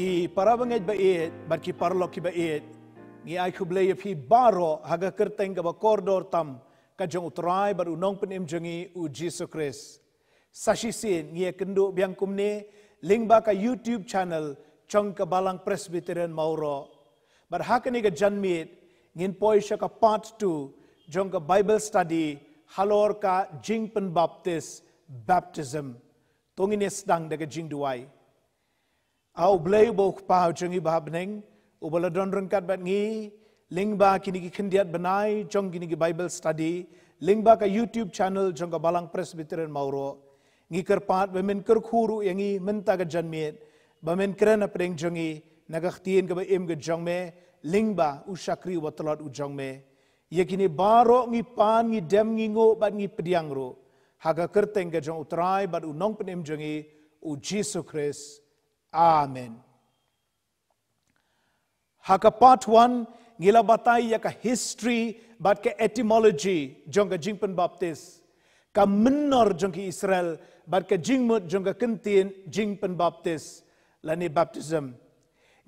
ki parabanget ba iet bar ki parlo ki ba iet ngi ai ku phi baro haga kerteng ba kordor tam ka jong utrai bar unong pen im jengi u jesus christ sashi sin ngi e kendo biang kum ling ba ka youtube channel chong ka balang presbyterian mauro bar hakani ka janmit ngin poi shaka part 2 jong ka bible study halor ka Jing jingpen baptist baptism tongine sdang daga jingduai au blei bo pau chungi bab ning u bala don ron kat bat ngi ling ba kini ki khindiat banai chong kini ki bible study ling ba ka youtube channel chong ka balang presbyterian mauro ngi kar pat ba men kar khuru yangi men ta ga janmie ba men kran apreng chungi nagak tien ka ba em ga jong me ling ba u shakri wa talat u jong me yakini baro ngi pan ngi dem ngi ngo ba ngi pdiang ro haga kerteng ga jong utrai ba u nong pnem jungi u jesus christ Amen. Haka part one, ngila batai ya ka history, but ka etymology, jonga jingpen baptis. Ka minor jongki Israel, but ka jingmut jonga kentien jingpen baptis, lani baptism.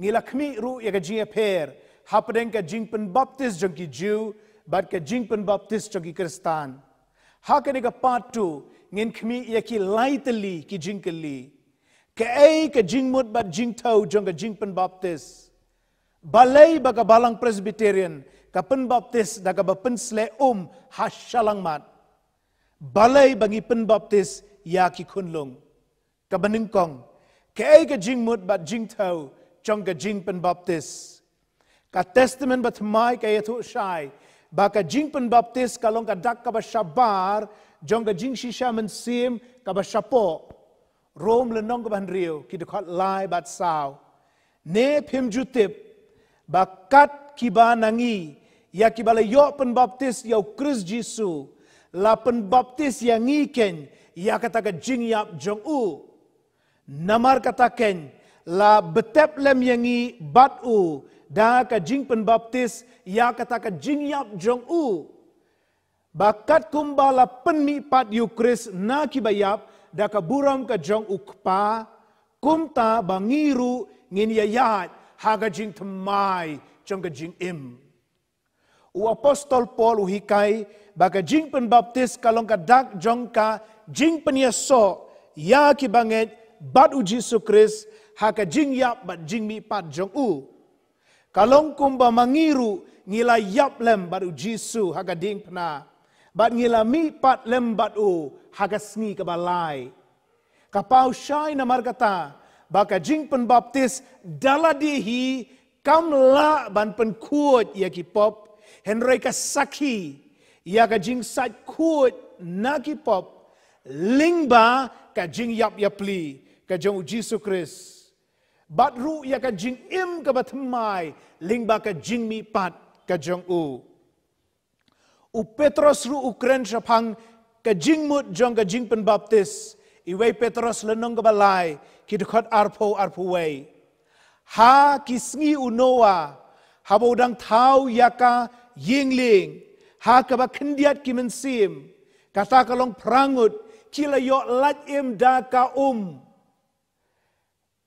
Ngila kmi ru ya ka jingya pair, hapadeng ka jingpen baptis jongki Jew, but ka jingpen baptis jongki Kristan. Haka ni ka part two, ngin kmi ya ki lightly ki jingkeli. Haka ke ai ke jing mut bat jing tau jong ke jing pen baptis balai ba balang presbyterian ke pen baptis da ke pen sle um hasyalang mat balai bagi pen baptis ya ki kun lung ke beneng ke ai ke jing mut bat jing tau jong ke jing pen baptis ka testament bat mai ke yatu shai ba jing pen baptis kalong ka dak ka ba shabar jong ke jing shisha men sim ka ba รมและน้องกบันเรียวคิดคอดลายบาดสาวเนเพิมจุดเต็บบักกัดคิบานังียากิบาลยอปนบัพติสยาคริสจิสูลาปนบัพติสยางีเคนยากตากจิงยับจงอูนามาร์กตาเคนลาเบเทปเลมยังีบัตอูดากจิงปนบัพติสยากตากจิงยับจงอูบักกัดคุมบาลาปนมีปัดยูคริสนาคิบายับ daka buram ka jong ukpa kumta bangiru ngin yayat haga jing temai jong ka jing im u apostol paul u hikai baka jing pen baptis kalong ka dak jong ka jing pen yeso ya, ya ki banget bat u jesu kris haga jing yap bat jing mi pat jong u kalong kumba mangiru ngila yap lem bat u jesu haga ding pna bat ngilami pat lem bat u hagasni ke balai. Kapau syai namar kata, baka jing pen baptis dala dihi kam la ban pen kuot ya ki pop, Henry reka saki ya ka jing sat kuot na ki pop, ling ba ka jing yap ya pli, ka jing u jisu kris. Bat ru ya ka jing im ke batemai, ling ba ka jing mi pat ka jing u u Petros ru Ukraine shapang ka jingmut jong ka jingpen baptis i wei Petros le nong ka balai ki de arpo arpo wei ha ki sngi u noa ha bo dang thau yaka yingling ha ka ba khindiat ki men sim kata ta ka long prangut ki la yo lat im da ka um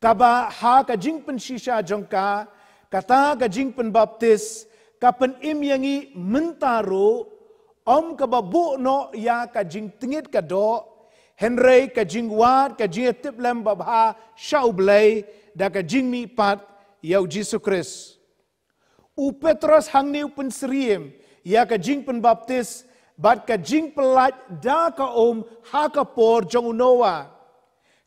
ka ba ha ka jingpen shisha jong ka kata ka jingpen baptis kapan im yangi mentaro om ka babu no ya ka jing tingit ka do henrei ka jing wat ka jing tip lem ba ba shau blai da ka jing mi pat ya jesus christ u petros hang ni upen sriem ya ka jing pen baptis bat ka jing pelat da ka om ha ka por jong noa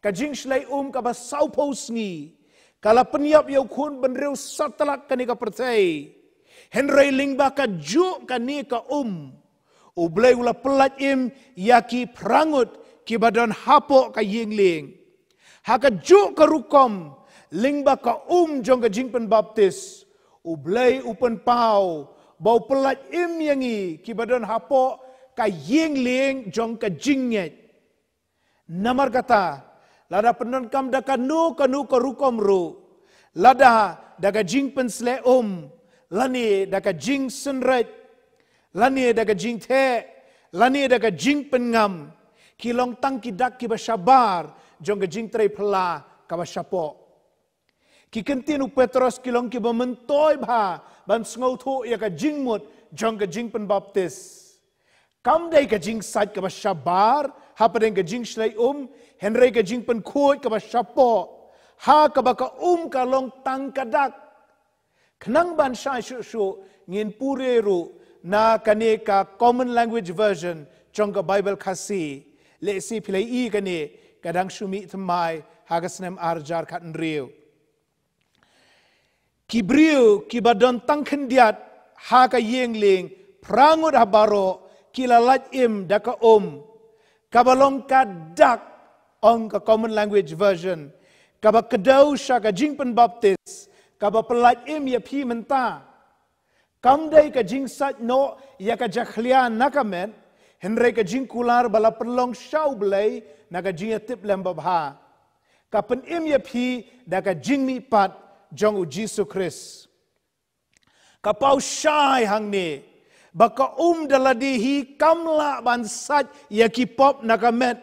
ka jing shlai um ka ba sau pos ni kala peniap yau khun ben reu satlak ka ni ka pertai henrei ling ba ka ju ka ni ka um ublai ula pelat im yaki perangut ki badan hapok ka ying ling. Haka juk ke rukom lingba ka um jong ke jingpen baptis. Ublai upen pau bau pelat im yangi ki badan hapok ka ying jong ke jingnyet. Namar kata, lada penon kam daka nu ka nu ka rukom ru. Lada daka jingpen sle um lani daka jing senret ลันนี่ดักจิงเทลันนี่ดักจิงเป็นงามคีลองตั้งกิดักกิบชาบาร์จงกจิงเทรพลากับชาปอคีกันตีนุเปตรอสคีลองกิบมันต้อยบ้าบันสงเอาทุกอย่างกจิงหมดจงกจิงเป็นบัพติสคำใดกจิงสัตกับชาบาร์ฮับเรงกจิงชลัยอุมเฮนรีกจิงเป็นคู่กับชาปอฮากับกอุมกาลองตั้งกิดักขนังบันชายชูชูเงินปูเรรู na ka common language version chonga bible khasi le si phile i kane kadang shumi thmai hagasnem arjar khatn riu kibriu kibadon tankhin diat ha ka yengling prangur habaro kilalat im daka om kabalong ka dak ong ka common language version kaba kedau shaka jingpen baptis kaba pelat im ya pi menta. Kamdai ka jing sat no ya ka jakhlia nakamen henre ka jing kular bala perlong shau blai na ka jing tip lem babha ka pen im ye phi da ka jing mi pat jong u jisu kris ka pau shai hang ne ba ka um daladi hi kamla ban sat ya ki pop nakamen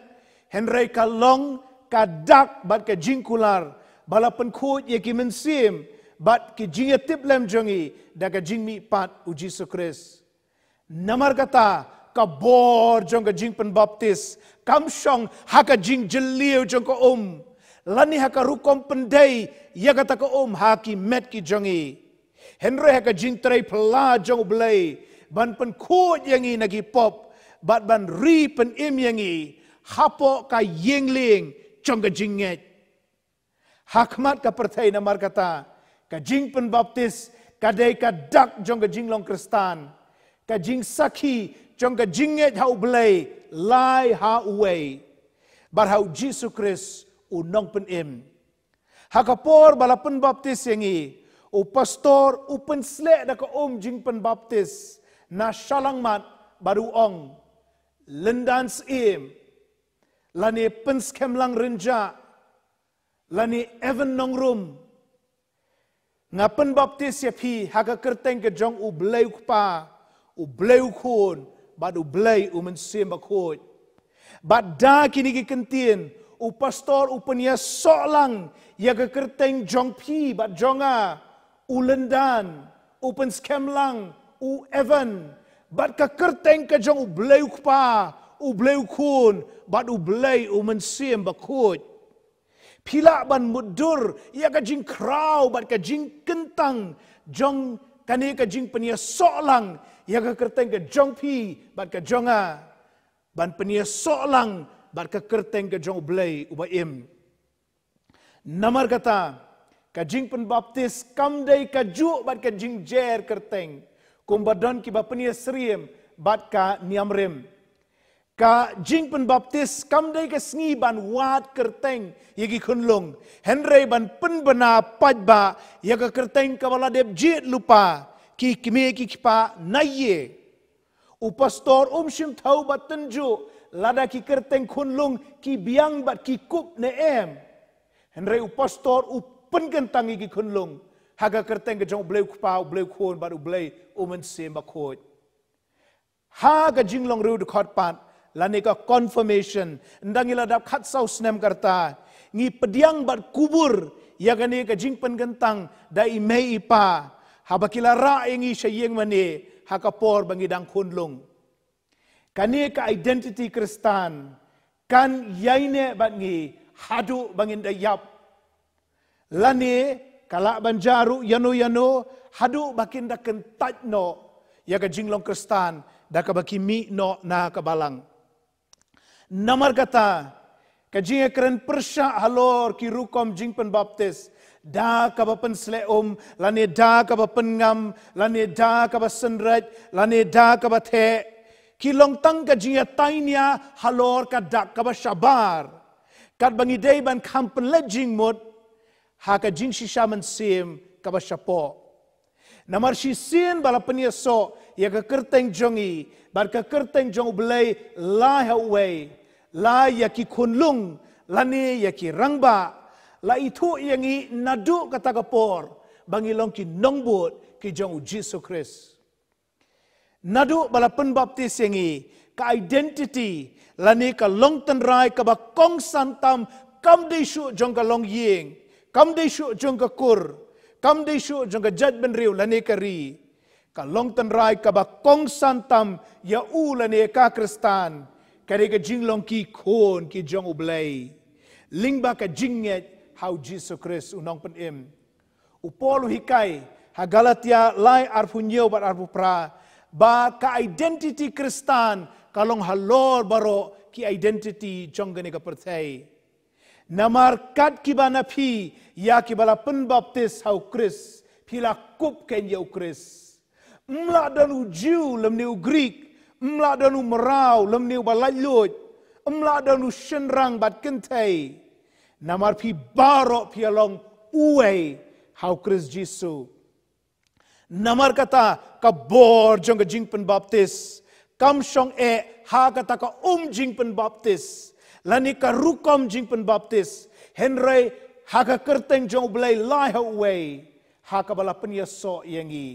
henre ka long ka dak bat ka jing kular bala pen khut ye ki men sim bat ki jingye tip lem jongi daga jing mi pat u jisu kris namar kata ka bor jong ka jing pen baptis kam shong ha ka jing jeli jong ka om, um. lani ha ka rukom pendai ya kata ka um ha ki met ki jongi henre ha ka jing trai pla jong blai ban pen ko jingi nagi pop bat ban ri pen im yangi hapo ka yingling jong ka jingnge hakmat ka pertai namar kata Kajing penbaptis, pen baptis jong kajing long kristan kajing jing jong ka et hau blai lai ha uwei bar hau jesus christ u nong pen im ha ka por bala pen yang i u pastor u pen sle da ka om jing penbaptis na shalang mat baru ong lendans im lani pen lang rinja lani even nongrum. rum nga baptis ya pi haga kerteng ke jong u blei ku pa u blei ku hon ba du blei u men sim ba da kini ki kentien u pastor u penia solang ya ka kerteng jong pi bad jonga u lendan u pen skemlang u even ba ka kerteng ke jong u blei ku pa u blei ku hon ba du u men sim pilak ban mudur ia ka jing krau ban ka jing kentang jong kani ka jing penia solang ia ka kerteng ka jong pi ban ka jonga ban penia solang ban ka kerteng ka jong blai uba im namar kata ka jing pen baptis kam dai ka ju ban ka jing jer kerteng kum ki ba penia seriem bat ka niamrem ก็จิงเป็นบัพติสกำได้ก็สงีบันวาดกระเตงยังกีคนลงเห็นไรบันปนบนาปัจบะยังก็กระเตงกับลาเด็บจีดลุปาคีคเมกิคปานายเยอุปสตอร์อุมชิมเท้าบัตันจูลาดาคีกระเตงคนลงคีบียงบัตคีคุปเนเอมเห็นไรอุปสตอร์อุปนกันตังยังกีคนลงหากกระเตงก็จงเบลคปาเบลคนบัตเบลอุมันเซมบัคโคดหากจิงลงรูดคอดปาน lani ka confirmation ndang ila dap khat sau snem karta ngi pediang bat kubur yagani kan ka jing pen gentang dai mei ipa habakila ra engi sheyeng mani haka por bangi dang khunlung kani ka identity kristan kan yaine bat ngi hadu bangi dayap. yap lani kala banjaru yanu yanu hadu bakin da kentat ya yaga jinglong kristan da ka baki mi no na kabalang balang nëmërgëta, ka gjinë e kërën përsha halor ki rukom gjinëpën baptis, da ka bëpën sle um, la ne da ka bëpën ngam, la ne da ka bëpën sënrejt, la ne da ka bëthe, ki long tang ka gjinë e tajnja halor ka da ka bëpën shabar, kat bëngi dej bën kampën le gjinë mut, ha ka gjinë shisha mën sim ka bëpën shapo. Nëmër shisin bëla për njësot, ia ka kerteng jongi bar ka kerteng jong blai la ha wei la ya ki khun lung la ni ya ki rang ba la i thu yangi na du kata ka por bangi long ki nong bot ki jong jesus christ na du bala pen baptis yangi ka identity la ni ka long ten rai ka ba kong santam kam de shu jong ka long ying kam de shu jong ka kur kam de shu jong ka judgment riu la ni ka ri ka longton rai ka ba kong santam ya u lane ka kristan kare ka jing long ki khon ki jong ublei ling ba ka jing nge how jesus christ unong pen im u paul hikai ha galatia lai arfu nyo ba arfu pra ba ka identity kristan kalong halor baro ki identity jong gane ka perthai namar kat ki ba na phi ya ki bala pen baptis how christ phila kup ken yo christ mla danu jiu lem niu greek mla danu merau lem niu balayut mla danu shenrang bat kentai namar pi barok pi along uai hau kris jisu namar kata ka bor jong jing pen baptis kam shong e ha kata ka um jing pen baptis lani ka rukom jing pen baptis Henry ha ka kerteng jong blai lai hau uai ha ka bala pen yeso yang i.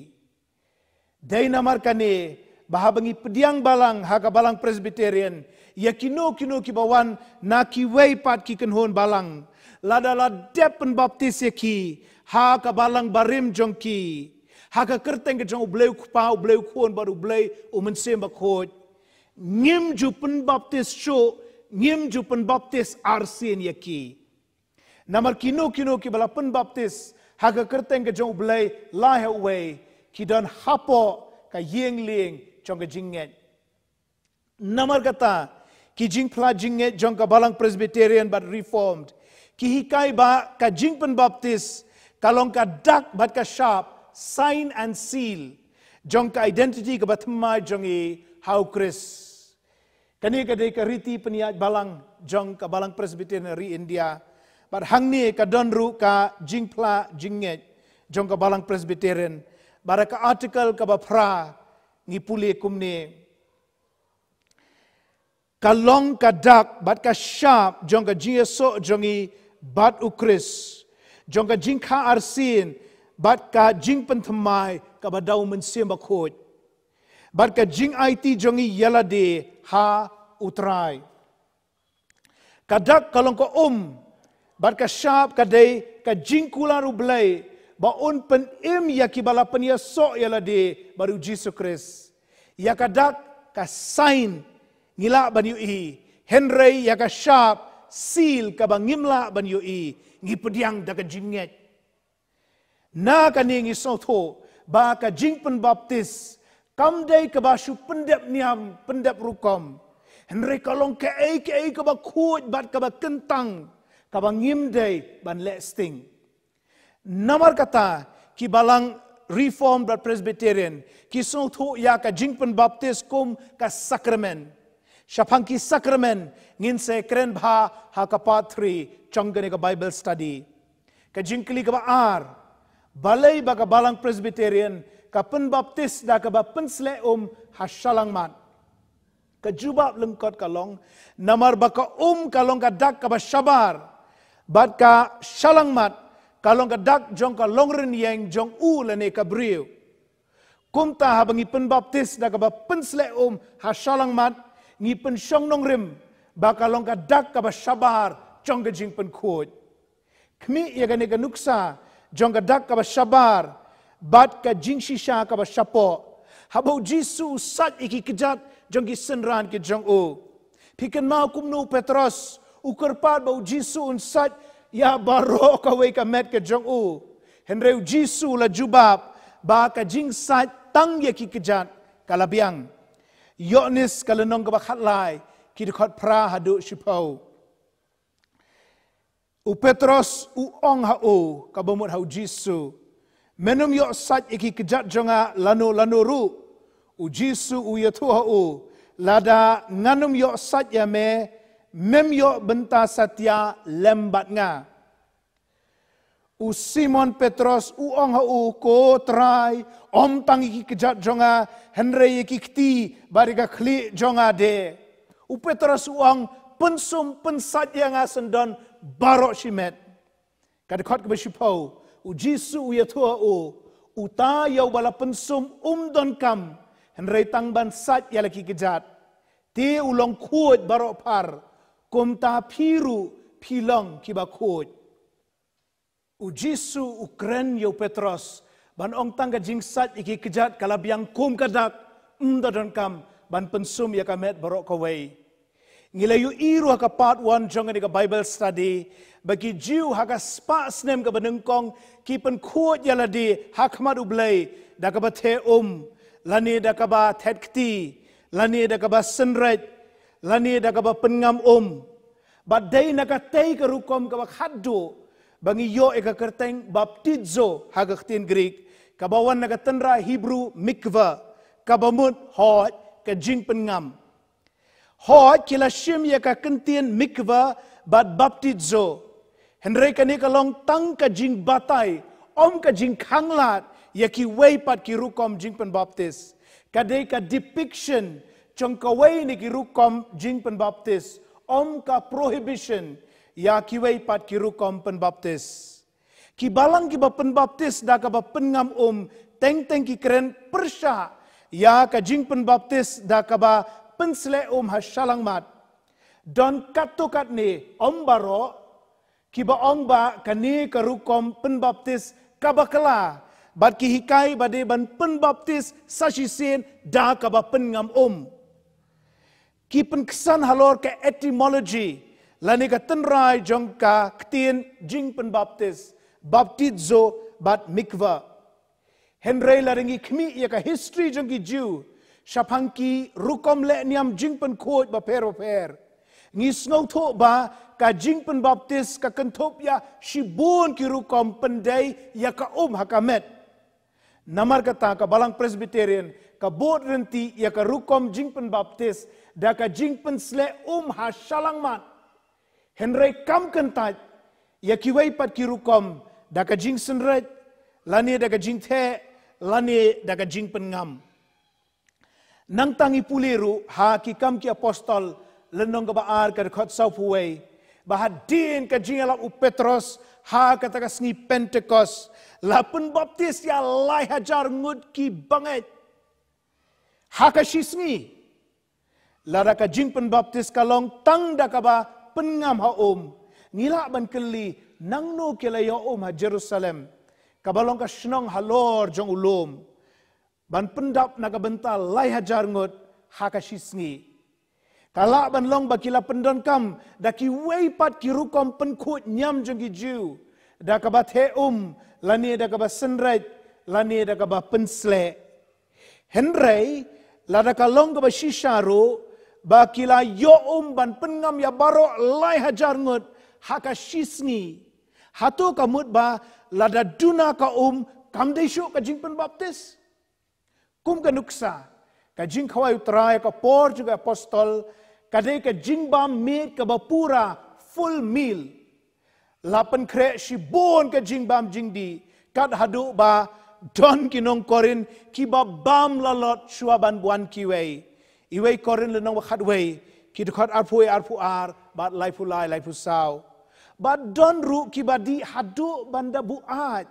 Dai namar kane bahabangi pediang balang haga balang presbyterian yakino kino ki bawan na ki pat ki kenhon balang lada lada depen baptis yaki haga balang barim jongki haga kerteng ke jong blew ku pa blew baru blew u mensem ba ngim jupen baptis show ngim jupen baptis arsin yaki namar kino kino ki bala pen baptis haga kerteng ke jong blew lahe wei don hapo ka yeng ling chong jingnge namar kata ki jing phla jingnge jong ka balang presbyterian but reformed ki hikai ba ka jing pen baptist kalong ka dak bat ka sharp sign and seal jong ka identity ka bathma jongi how chris kani ka de ka riti peniat balang jong ka balang presbyterian ri india but hangni ka donru ka jing phla jingnge jong ka balang presbyterian baraka article ka bapra ni puli kumne. ni ka long ka dark bat ka sharp jong ka jeso jongi bat u chris jong ka jing ka arsin bat ka jing pentmai ka badau men sim ba khot bat ka jing it jongi yala de ha utrai ka dark ka long ka um bat ka sharp ka dei ka jing kula ru blai baun pen im ya kibala pen ya so ya la di baru Jesu Kris. Ya kadak ka sign ngila ban yu i. Henry ya ka sharp seal ka bang ngimla ban yu i. Ngi pediang da ka jinget. Na ka ni ngi so ba ka jing pen baptis. Kam day ka ba shu pendep niam pendep rukom. Henry kalong ka ei ka ei ka ba kuat bat ka kentang. Ka ba ngim day ban let Namar kata ki balang reform dan presbyterian ki sungtu ya ka jingpen baptis kum ka sakramen. Shapang ki sakramen ngin se kren bha ha ka part 3 changgani ka bible study. Ka jingkli ka ar balai ba ka balang presbyterian ka pen baptis da ka ba pen sle um ha shalang man. Ka jubab lengkot ka long namar ba ka um ka long ka dak ka ba shabar. Bat ka shalang mat, kalong ka dak jong ka long ren yang jong u le ne ka briu kum ta ha bangi pen baptis da ka ba pen sle um ha shalang mat ngi pen shong nong rim ba kalong ka dak ka ba shabar jong ga jing pen khoj kmi ye ga ne ka nuksa jong ka dak ka ba shabar bat ka jing shi sha ka ba shapo ha bo jisu sat iki kejat jong gi senran ki jong u pikan ma kum nu petros ukerpat bau jisu un sat ya baro ka wei ka met ka jong u henreu jisu la jubab ba ka jing sa tang ye ki kjan kalabiang yonis kalenong ka khat lai ki khat pra ha du shipau u petros u ong ha o ka bomot ha u ha jisu menum yo sa ki kjat jonga lanu lanu ru ha u jisu u Yatu ha o lada nganum yo sa ya me memyo benta satya lembat nga. U Simon Petros u ong hau ko trai om tangi iki kejat jonga henre iki kti bariga kli jonga de. U Petros u ong pensum pensat yang asendon barok shimet. Kadekot kebe shupau u jisu u yatua u uta yau bala pensum um don kam henre tangban sat yalaki kejat. Ti ulong kuat barok par กมตาพิรุพิลองคิบาโคดอุจิสุอุเครนโยเปตรอสบันองตังกจิงสัตอิกิกจัดกลับยังคุมกระดักอุนดดันคำบันเป็นซุมยาคำเมตบรอกเวยนิเลยุอีรุฮักปาร์ตวันจงกันกับไบเบิลสตัดดี้บักจิวฮักสปาสเนมกับบันึงกองคิปันคูดยาลดีฮักมาดูเบลยดักบัเทอุมลานีดักบัเทตคตีลานีดักบัสเซนเรจ lani da ka ba pengam om ba dai na ka tei ka rukom ka ba khaddo bangi yo e ka kerteng baptizo ha ga khtin greek ka ba wan na ka tenra hebrew mikva ka ba mut hot ka jing pengam hot kila shim ye ka kentien mikva ba baptizo henre ka ni ka long tang ka jing batai om ka jing khanglat ye ki wei pat ki rukom jing pen baptis ka dei ka depiction cengkawai ni ki rukom jing pen baptis om ka prohibition ya kiwai pat ki rukom pen baptis ki balang ki ba pen baptis da ka ba pen ngam om teng teng ki keren persa ya ka jing pen baptis da ka ba pen sle om ha shalang mat don katto kat ni om baro ki ba om ba ka ni ka rukom pen baptis ka ba kala bat ki hikai ba ban pen baptis sashi sin da ka pen ngam om kipen kesan halor ke etymology lani ka tenrai jong ka ktien jing pen baptis baptizo bat mikva henre laringi kmi, ye ka history jong ki jew shaphangki rukom le niam jing pen khoj ba per o per ni snow tho ba ka jing pen baptis ka kentop ya shibun ki rukom pendai dei ya ka um hakamet namar ka ta ka balang presbyterian ka bod renti ya ka rukom jing pen baptis da jing pensle um ha shalang man hen kam ken ta ya ki wei pat ki ru kom jing sen lani la jing the lani ni jing pengam ngam nang tang puliru ha ki kam ki apostol lenong ga ba ar ka khot sau pu din ka jing ala u petros ha kata ta ka sni pentecost la pun baptis ya lai hajar ngut ki banget ha ka shi sni lara ka jingpen baptis kalong tang da ka ba pengam ha om nila ban keli nang no kela ya ha om ha jerusalem kabalong ka shnong halor jong ulom ban pendap naga bentar lai hajar ngot ha ka shisngi kala ban long ba kila pendon kam da ki wei pat ki ru pen khut nyam jong gi ju da ka ba the um la ni da ka ba senrait la ni da ka ba pensle henrei la da ka long ba shisharu bakila yo um umban pengam ya baro lai hajar ngut haka shisni hatu kamut ba lada duna ka um kam de shu ka jing pen baptis kum ka nuksa ka jing khawai utra ka por juga apostol ka de ka jing ba me ka ba pura full meal lapen kre shi bon ka jing bam jing di kad hadu ba don kinong korin ki ba bam lalot shuaban buan kiwei. Iway korin lenong wakat wei, ki dekat arpu e arpu ar, bat laifu lai, laifu sau. bad don ru ki badi hadu banda buat,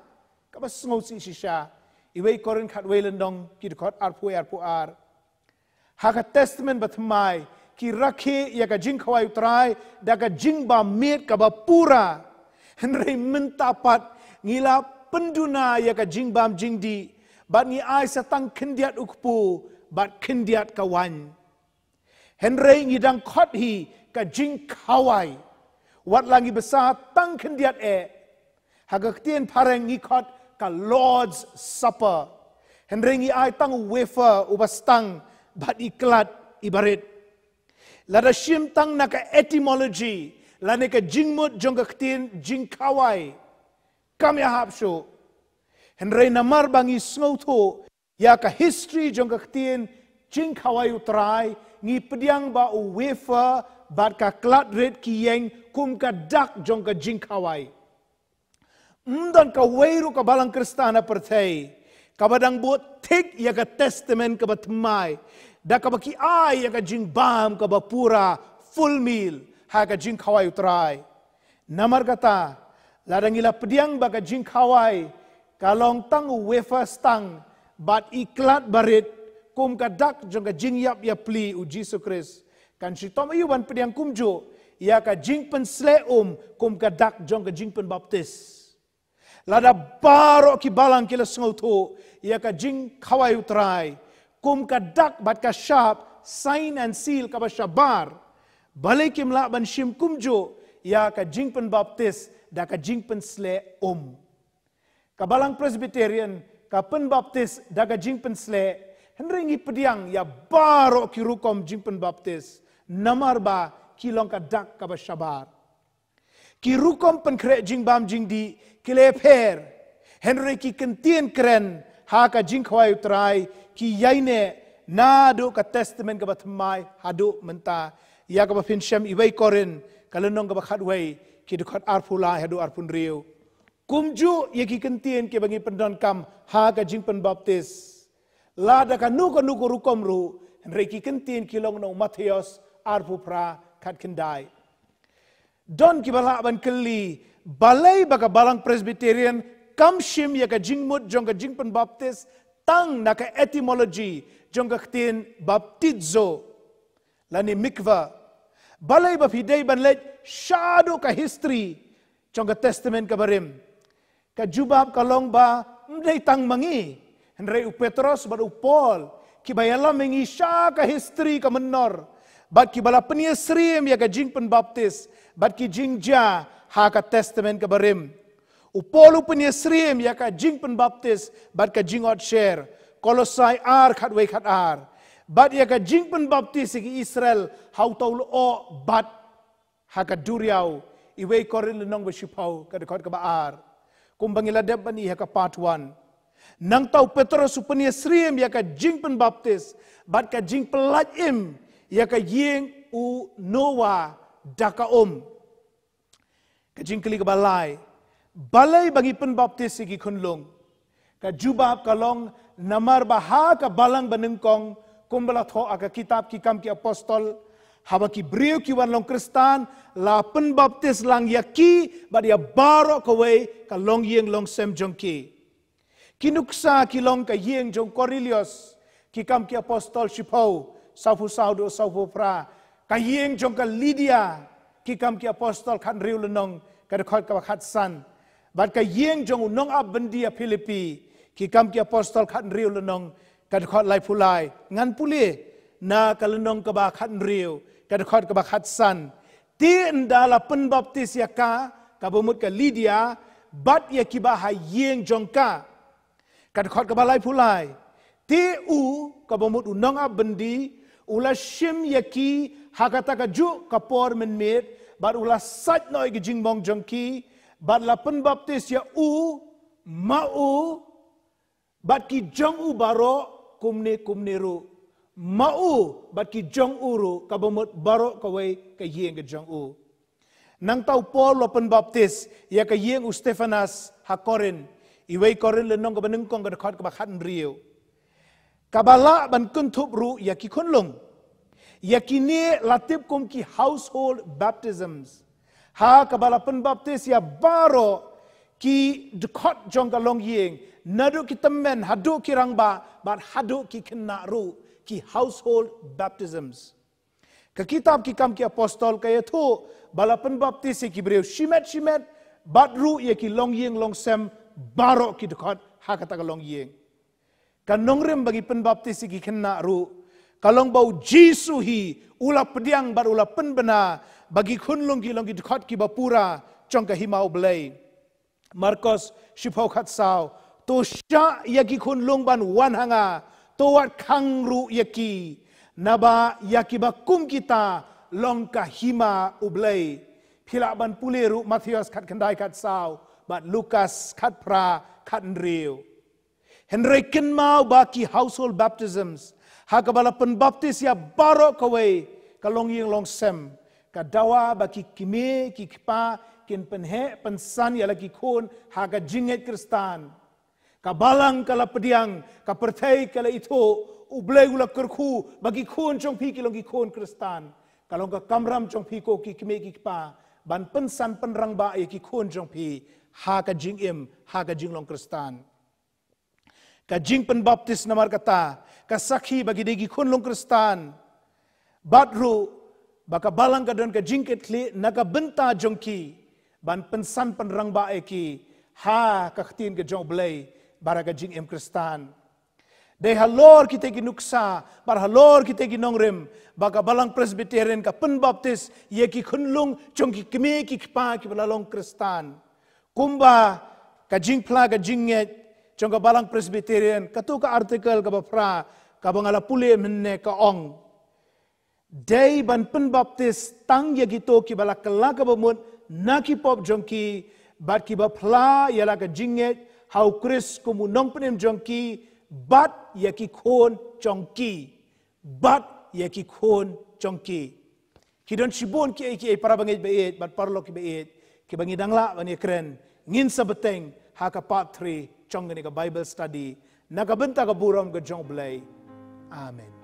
kapa sengau si shisha, iway korin kat wei lenong, ki dekat arpu e arpu ar. Haka testament bat mai, ki rakhe ya ka jing kawai utrai, da ka jing ba met ka ba pura, henrei mentapat ngila penduna ya ka jing bam jing di, bat ni ai setang kendiat ukpu, bat kendiat kawan. Henrei ngidang kot hi ka jing kawai. Wat langi besar tang kendiat e. Haga ketien pareng ngikot ka Lord's Supper. Henrei ngi ai tang wafer ubas tang bat iklat ibarit. Lada shim tang naka etymology. Lani ka jingmut jongka ketien jing kawai. Kami hap syuk. Henrei namar bangi sengau Yaka history jong kaktin ching hawaiu try ni pediang ba u wafer bat ka clad red kiyeng kum ka dak jong ka jing hawai. Mdan ka weiru ka balang kristana pertei. Kabadang buat tek ya ka testament ka batmai. Da ka baki ai ya ka jing bam ka bapura full meal ha ka jing hawai utrai. Namar kata ladangila pediang ba ka jing hawai. Kalong tang wafer stang but iklat barit kum kadak jengka jing yap ya pli u Jesu Kris. Kan si tom iu wan pedi kumjo ya ka jing pen sle um kum kadak jengka jing pen baptis. Lada barok ki balang kila sengau tu ya ka jing kawai utrai kum kadak bat ka syab sign and seal ka basyabar. Balik imlak ban shim kumjo ya ka jing pen baptis da ka jing pen sle um. Kabalang Presbyterian, ka baptis daga jingpen sle henringi pediang ya baro ki rukom jingpen baptis namar ba ki longka dak ka shabar ki rukom pen jing bam jing di kile per henri ki kentien kren ha ka jing khwai utrai ki yaine na do ka testament ka mai hadu menta ya ka pinsham iwei korin kalenong ka khadwei ki dukhat arpula hadu arpun riu kumju yaki kentien ke bagi pendon kam ha ka jing pen baptis la da ka nu ka nu ko rukom ru reki kentien ki long no matheos arpu pra kat ken kendai don ki bala ban kelli balai baka balang presbyterian kam shim yaka jing mut jong ka jing pen baptis tang na ka etymology jong ka tin baptizo lani mikwa balai ba fidei ban le shadu ka history jong ka testament ka barim Kajubab jubab kalong ba mday tang mangi Henry u Petros baru Paul ki bayala mangi sya ka history ka menor bat ki bala penia srim ya ka jing pen baptis bat ki jing ja ha ka testament ka barim u Paul u penia srim ya ka jing pen baptis bat ka jing out share kolosai ar khat we khat ar bat ya ka jing pen baptis ki Israel hau to o bat ha ka duriau iwe korin lenong be shipau ka dekot ka ba ar kung bangiladeb ba ka part One. Nang tau Petro supaya serim ya ka jing pen baptis, bat ka jing pelat im ya ka yeng u noa daka om. Um. Ka jing kali ka balai, balai bagi pen baptis sigi kunlong. Ka jubah kalong namar bahaka balang benengkong kumbala tho aka kitab ki kam ki apostol apostol. Haba ki briu ki wan long kristan, la pen baptis lang ya ki, ba dia baro ka wei ka long yeng long sem jong ki. Ki nuksa ki long ka yeng jong Cornelius, ki kam ki apostol shipau, saufu saudo saufu pra, ka yeng jong ka Lydia, ki kam ki apostol kan riu lenong, ka dekhoi ka wakhat san, ba ka yeng jong unong abendia Filipi, ki kam ki apostol kan riu lenong, ka dekhoi lai pulai, ngan puli, na kalenong ka ba khat riu, kada khot ka bakhat san ti ndala pun baptis ya ka ka bumut ka lidia bat ya ki ba yeng jong ka kada khot ka balai pulai ti u ka bumut u nong abendi ula shim ya ki hakata ka ju ka por men mit bar ula sat noi ge jing bong jong ki bar la pun baptis ya u ma u bat ki jong u baro kumne kumne ru mau bat ki jong uru ka bomot baro ka wei ka yeng ka jong u nang tau paul lo pen baptis ya ka yeng u stefanas ha korin i wei korin le nong ka beneng kong ka khat ka khat riu ka bala ban kun thup ru ya ki khon long ya ki ne latip kum ki household baptisms ha ka bala pen baptis ya baro ki de khat jong ka long yeng Nadu kita men hadu kirang ba, bar hadu kikin nak ru household baptisms. Ka kitab ki kam ki apostol ka ye thu bala penbaptis shimet shimet badru ye ki long yeng long sem baro ki dekat ha kata ka long yeng. Ka nongrim bagi penbaptis ki kena ru kalong bau Jesu hi ula pediang bar ula penbena bagi kunlung ki long ki dekat ka himau Marcos shipau khat sau to sha yaki kun lung ban wan hanga tuat kang ru yaki naba yaki bakum kita long hima ublei phila ban pule ru matthias kat kandai khat sao but lucas kat pra kat riu henry mau ba household baptisms hakabala pun baptis ya barok kawe kalong yang long sem kadawa dawa kimi, ki kin pen pensan pen san ya la ki khon ha ka jinget kristan Ka balang kala pediang, ka pertai kala itu, ublai gula kerku, bagi kuon chong pi kilongi kuon kristan. Kalau ka kamram chong pi ko ki kime ki pa, ban pensan penrang ba ye ki kuon chong pi, ha ka jing im, ha ka jing long kristan. Ka jing pen baptis namar kata, ka sakhi bagi degi kuon long kristan. Badru, baka balang ka dan ka jing ketli, naka benta jong ki, ban pensan penrang ba ye ki, ha ka khtin ka jong blai, baraga jing em kristan dei halor kite gi nuksa bar halor kite gi nongrem baga balang presbyterian ka pun baptist ye ki khunlung chung ki kme ki kpa ki balang kristan kumba ka jing pla ka jing nge chung ka balang presbyterian ka tu ka article ka bapra ka bangala pule menne ka ong dei ban pun baptist tang ye gi to ki balak kala ka bamun na ki pop jong ki bar ki bapla ya la ka jing nge ฮาคริสกุมุนงเปนิมจงกีบัดยากิโคนจงกีบัดยากิโคนจงกีคิดอนชิบุนคีไอคีไอปาราบังเอตเบเอตบัดปาร์ลกิเบเอตคีบังยดังละวันยครนงินสะบเตงฮากะปาทรีจงเงนกับไบเบิลสตัดีนักบันตากับบูรอมกับจงเบลอามน